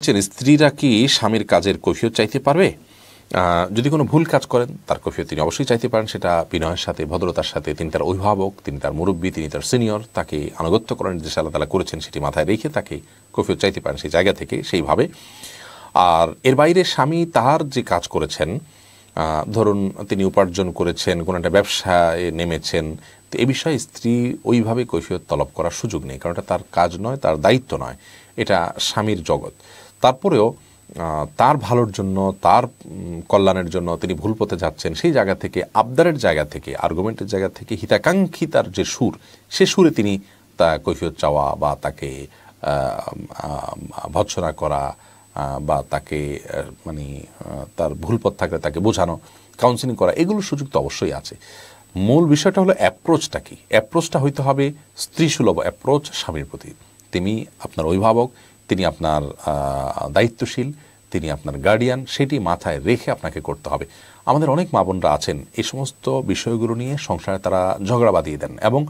বলছেন স্ত্রীরা কি স্বামীর কাজের কৈফিয়ত চাইতে পারবে যদি কোনো ভুল কাজ করেন তার কফিও তিনি অবশ্যই চাইতে পারেন সেটা বিনয়ের সাথে ভদ্রতার সাথে তিনি তার অভিভাবক তিনি তার মুরব্বী তিনি তার সিনিয়র তাকে আনুগত্য করার নির্দেশ আল্লাহ তালা করেছেন সেটি মাথায় রেখে তাকে কফিও চাইতে পারেন সেই জায়গা থেকে সেইভাবে আর এর বাইরে স্বামী তার যে কাজ করেছেন ধরুন তিনি উপার্জন করেছেন কোনো একটা ব্যবসায় নেমেছেন তো এ বিষয়ে স্ত্রী ওইভাবে কৈফিয়ত তলব করার সুযোগ নেই কারণ এটা তার কাজ নয় তার দায়িত্ব নয় এটা স্বামীর জগৎ তারপরেও তার ভালোর জন্য তার কল্যাণের জন্য তিনি ভুল পথে যাচ্ছেন সেই জায়গা থেকে আবদারের জায়গা থেকে আর্গুমেন্টের জায়গা থেকে হিতাকাঙ্ক্ষী তার যে সুর সে সুরে তিনি তা কৈফিয়ত চাওয়া বা তাকে ভৎসনা করা বা তাকে মানে তার ভুল পথ থাকলে তাকে বোঝানো কাউন্সিলিং করা এগুলো সুযোগ তো অবশ্যই আছে মূল বিষয়টা হলো অ্যাপ্রোচটা কি অ্যাপ্রোচটা হইতে হবে স্ত্রী সুলভ অ্যাপ্রোচ স্বামীর প্রতি তিনি আপনার অভিভাবক তিনি আপনার দায়িত্বশীল তিনি আপনার গার্ডিয়ান সেটি মাথায় রেখে আপনাকে করতে হবে আমাদের অনেক মা বোনরা আছেন এই সমস্ত বিষয়গুলো নিয়ে সংসারে তারা ঝগড়া বাঁধিয়ে দেন এবং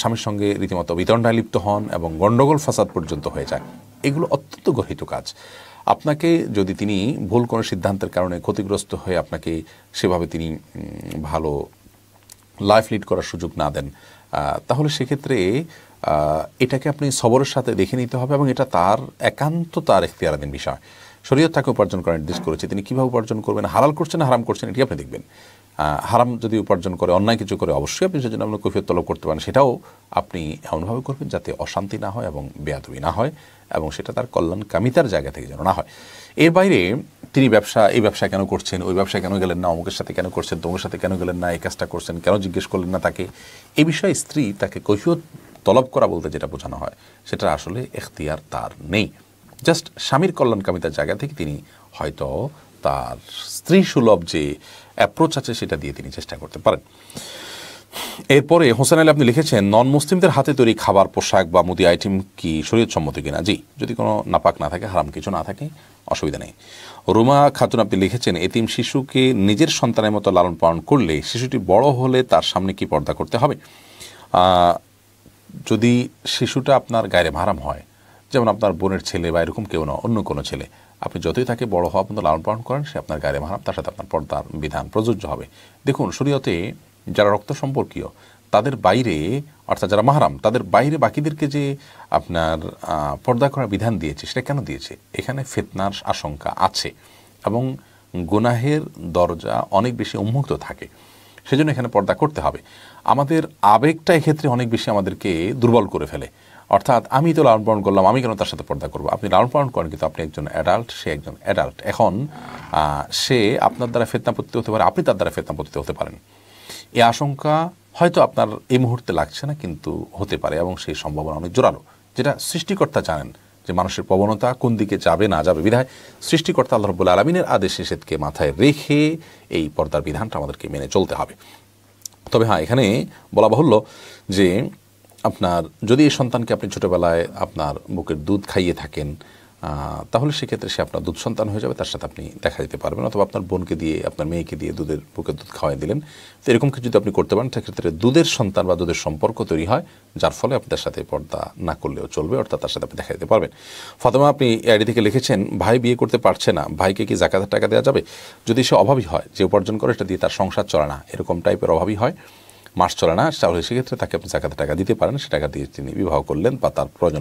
স্বামীর সঙ্গে রীতিমতো বিতণ্ডায় লিপ্ত হন এবং গণ্ডগোল ফাসাদ পর্যন্ত হয়ে যায় এগুলো অত্যন্ত গর্হিত কাজ আপনাকে যদি তিনি ভুল কোনো সিদ্ধান্তের কারণে ক্ষতিগ্রস্ত হয়ে আপনাকে সেভাবে তিনি ভালো লাইফ লিড করার সুযোগ না দেন তাহলে সেক্ষেত্রে এটাকে আপনি সবরের সাথে দেখে নিতে হবে এবং এটা তার একান্ত তার এখতিয়ারাধীন বিষয় শরীয়ত তাকে উপার্জন করার নির্দেশ করেছে তিনি কীভাবে উপার্জন করবেন হালাল করছেন হারাম করছেন এটি আপনি দেখবেন হারাম যদি উপার্জন করে অন্যায় কিছু করে অবশ্যই আপনি সেজন্য আপনি কৈফিয়ত তলব করতে পারেন সেটাও আপনি এমনভাবে করবেন যাতে অশান্তি না হয় এবং বেয়াদবি না হয় এবং সেটা তার কল্যাণ কামিতার জায়গা থেকে যেন না হয় এর বাইরে তিনি ব্যবসা এই ব্যবসা কেন করছেন ওই ব্যবসা কেন গেলেন না অমুকের সাথে কেন করছেন তমুকের সাথে কেন গেলেন না এই কাজটা করছেন কেন জিজ্ঞেস করলেন না তাকে এই বিষয়ে স্ত্রী তাকে কৈফিয়ত তলব করা বলতে যেটা বোঝানো হয় সেটা আসলে এখতিয়ার তার নেই জাস্ট স্বামীর কল্যাণকামিতার জায়গা থেকে তিনি হয়তো তার স্ত্রী সুলভ যে অ্যাপ্রোচ আছে সেটা দিয়ে তিনি চেষ্টা করতে পারেন এরপরে হোসেন আলী আপনি লিখেছেন নন মুসলিমদের হাতে তৈরি খাবার পোশাক বা মুদি আইটেম কি শরীয়তসম্মত কিনা জি যদি কোনো নাপাক না থাকে হারাম কিছু না থাকে অসুবিধা নেই রুমা খাতুন আপনি লিখেছেন এতিম শিশুকে নিজের সন্তানের মতো লালন পালন করলে শিশুটি বড় হলে তার সামনে কি পর্দা করতে হবে যদি শিশুটা আপনার গায়ে ভারাম হয় যেমন আপনার বোনের ছেলে বা এরকম কেউ না অন্য কোনো ছেলে আপনি যতই তাকে বড় হওয়া পর্যন্ত লালন পালন করেন সে আপনার গায়ে মারাম তার সাথে আপনার পর্দার বিধান প্রযোজ্য হবে দেখুন শরীয়তে যারা রক্ত সম্পর্কীয় তাদের বাইরে অর্থাৎ যারা মাহারাম তাদের বাইরে বাকিদেরকে যে আপনার পর্দা করার বিধান দিয়েছে সেটা কেন দিয়েছে এখানে ফেতনার আশঙ্কা আছে এবং গুনাহের দরজা অনেক বেশি উন্মুক্ত থাকে সেজন্য এখানে পর্দা করতে হবে আমাদের আবেগটা এক্ষেত্রে অনেক বেশি আমাদেরকে দুর্বল করে ফেলে অর্থাৎ আমি তো লালন পালন করলাম আমি কেন তার সাথে পর্দা করবো আপনি লালন পালন করেন কিন্তু আপনি একজন অ্যাডাল্ট সে একজন অ্যাডাল্ট এখন সে আপনার দ্বারা ফেতনা হতে পারে আপনি তার দ্বারা ফেতনা পতিত হতে পারেন এ আশঙ্কা হয়তো আপনার এই মুহূর্তে লাগছে না কিন্তু হতে পারে এবং সেই সম্ভাবনা অনেক জোরালো যেটা সৃষ্টিকর্তা জানেন যে মানুষের প্রবণতা কোন দিকে যাবে না যাবে বিধায় সৃষ্টিকর্তা আল্লাহ রব্বুল আলমিনের আদেশ নিষেধকে মাথায় রেখে এই পর্দার বিধানটা আমাদেরকে মেনে চলতে হবে তবে হ্যাঁ এখানে বলা বাহুল্য যে আপনার যদি এই সন্তানকে আপনি ছোটোবেলায় আপনার বুকের দুধ খাইয়ে থাকেন তাহলে সেক্ষেত্রে সে আপনার দুধ সন্তান হয়ে যাবে তার সাথে আপনি দেখা দিতে পারবেন অথবা আপনার বোনকে দিয়ে আপনার মেয়েকে দিয়ে দুধের বুকের দুধ খাওয়াই দিলেন তো এরকম কিছু যদি আপনি করতে পারেন সেক্ষেত্রে দুধের সন্তান বা দুধের সম্পর্ক তৈরি হয় যার ফলে আপনার সাথে পর্দা না করলেও চলবে অর্থাৎ তার সাথে আপনি দেখা দিতে পারবেন ফতেমা আপনি আইডি থেকে লিখেছেন ভাই বিয়ে করতে পারছে না ভাইকে কি জাকাতের টাকা দেওয়া যাবে যদি সে অভাবই হয় যে উপার্জন করে সেটা দিয়ে তার সংসার চলে না এরকম টাইপের অভাবই হয় মাস চলে না তাহলে সেক্ষেত্রে তাকে আপনি জাকাতে টাকা দিতে পারেন সে টাকা দিয়ে তিনি বিবাহ করলেন বা তার প্রয়োজন